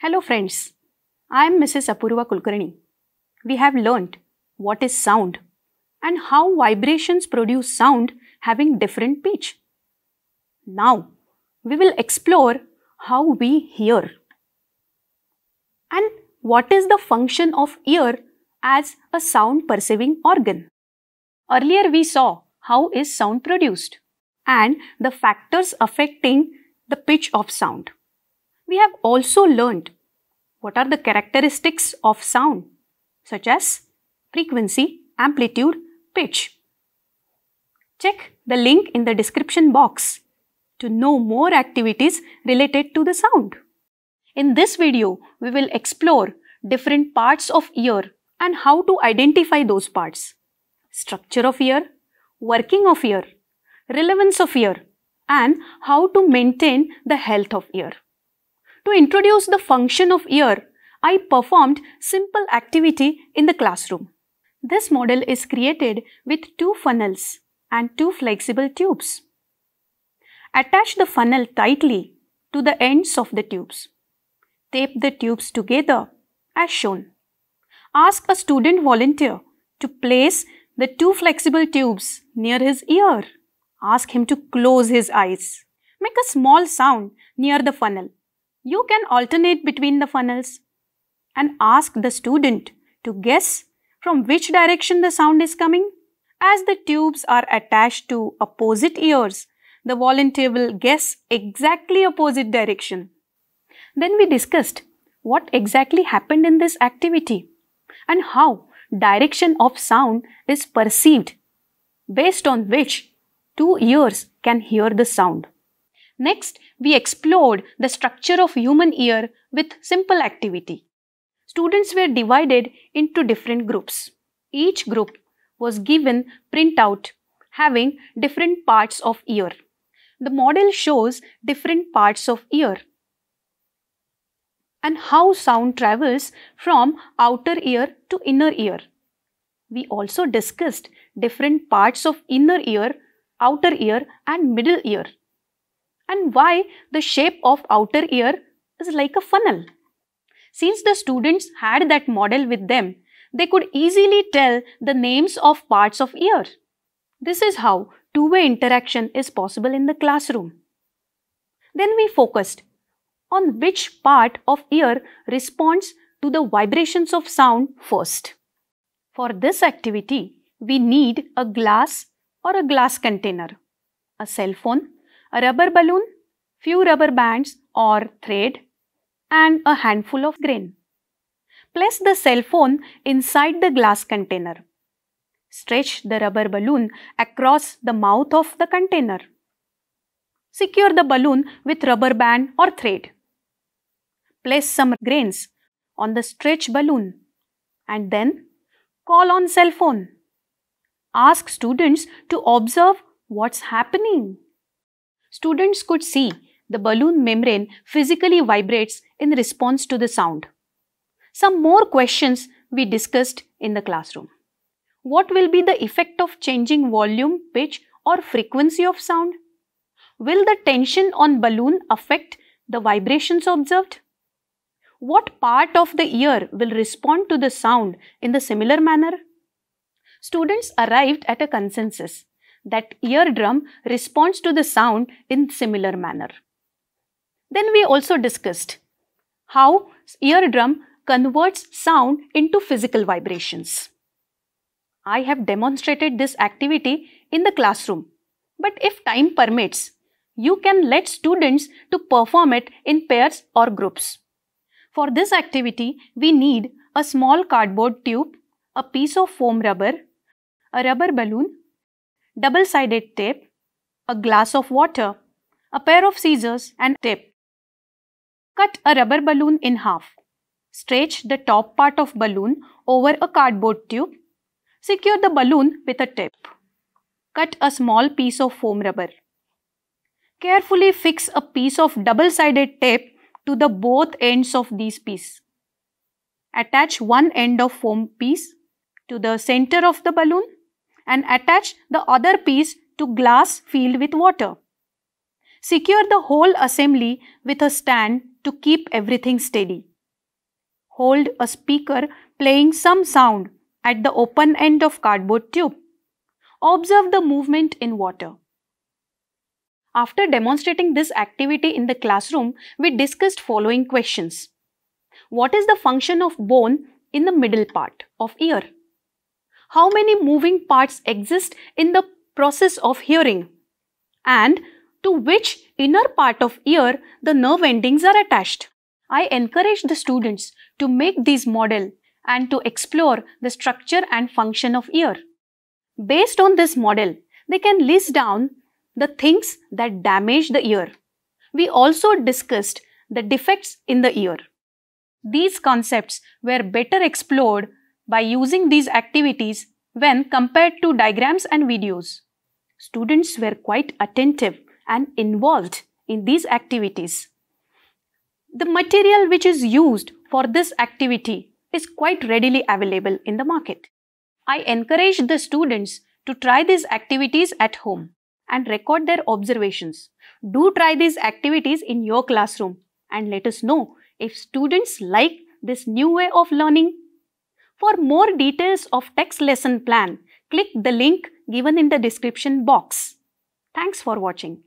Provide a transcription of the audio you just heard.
Hello friends, I am Mrs. Apurva Kulkarni. We have learnt what is sound and how vibrations produce sound having different pitch. Now, we will explore how we hear and what is the function of ear as a sound perceiving organ. Earlier we saw how is sound produced and the factors affecting the pitch of sound we have also learned what are the characteristics of sound such as frequency, amplitude, pitch. Check the link in the description box to know more activities related to the sound. In this video, we will explore different parts of ear and how to identify those parts. Structure of ear, working of ear, relevance of ear and how to maintain the health of ear. To introduce the function of ear, I performed simple activity in the classroom. This model is created with two funnels and two flexible tubes. Attach the funnel tightly to the ends of the tubes. Tape the tubes together as shown. Ask a student volunteer to place the two flexible tubes near his ear. Ask him to close his eyes. Make a small sound near the funnel you can alternate between the funnels and ask the student to guess from which direction the sound is coming. As the tubes are attached to opposite ears, the volunteer will guess exactly opposite direction. Then we discussed what exactly happened in this activity and how direction of sound is perceived based on which two ears can hear the sound. Next, we explored the structure of human ear with simple activity. Students were divided into different groups. Each group was given printout having different parts of ear. The model shows different parts of ear and how sound travels from outer ear to inner ear. We also discussed different parts of inner ear, outer ear and middle ear and why the shape of outer ear is like a funnel. Since the students had that model with them, they could easily tell the names of parts of ear. This is how two-way interaction is possible in the classroom. Then we focused on which part of ear responds to the vibrations of sound first. For this activity, we need a glass or a glass container, a cell phone a rubber balloon, few rubber bands or thread and a handful of grain. Place the cell phone inside the glass container. Stretch the rubber balloon across the mouth of the container. Secure the balloon with rubber band or thread. Place some grains on the stretch balloon and then call on cell phone. Ask students to observe what's happening students could see the balloon membrane physically vibrates in response to the sound. Some more questions we discussed in the classroom. What will be the effect of changing volume, pitch or frequency of sound? Will the tension on balloon affect the vibrations observed? What part of the ear will respond to the sound in the similar manner? Students arrived at a consensus that eardrum responds to the sound in similar manner. Then we also discussed how eardrum converts sound into physical vibrations. I have demonstrated this activity in the classroom, but if time permits, you can let students to perform it in pairs or groups. For this activity, we need a small cardboard tube, a piece of foam rubber, a rubber balloon double-sided tape, a glass of water, a pair of scissors and tape. Cut a rubber balloon in half. Stretch the top part of balloon over a cardboard tube. Secure the balloon with a tape. Cut a small piece of foam rubber. Carefully fix a piece of double-sided tape to the both ends of these pieces. Attach one end of foam piece to the center of the balloon and attach the other piece to glass filled with water. Secure the whole assembly with a stand to keep everything steady. Hold a speaker playing some sound at the open end of cardboard tube. Observe the movement in water. After demonstrating this activity in the classroom, we discussed following questions. What is the function of bone in the middle part of ear? how many moving parts exist in the process of hearing and to which inner part of ear the nerve endings are attached. I encourage the students to make these model and to explore the structure and function of ear. Based on this model, they can list down the things that damage the ear. We also discussed the defects in the ear. These concepts were better explored by using these activities when compared to diagrams and videos. Students were quite attentive and involved in these activities. The material which is used for this activity is quite readily available in the market. I encourage the students to try these activities at home and record their observations. Do try these activities in your classroom and let us know if students like this new way of learning for more details of text lesson plan, click the link given in the description box. Thanks for watching.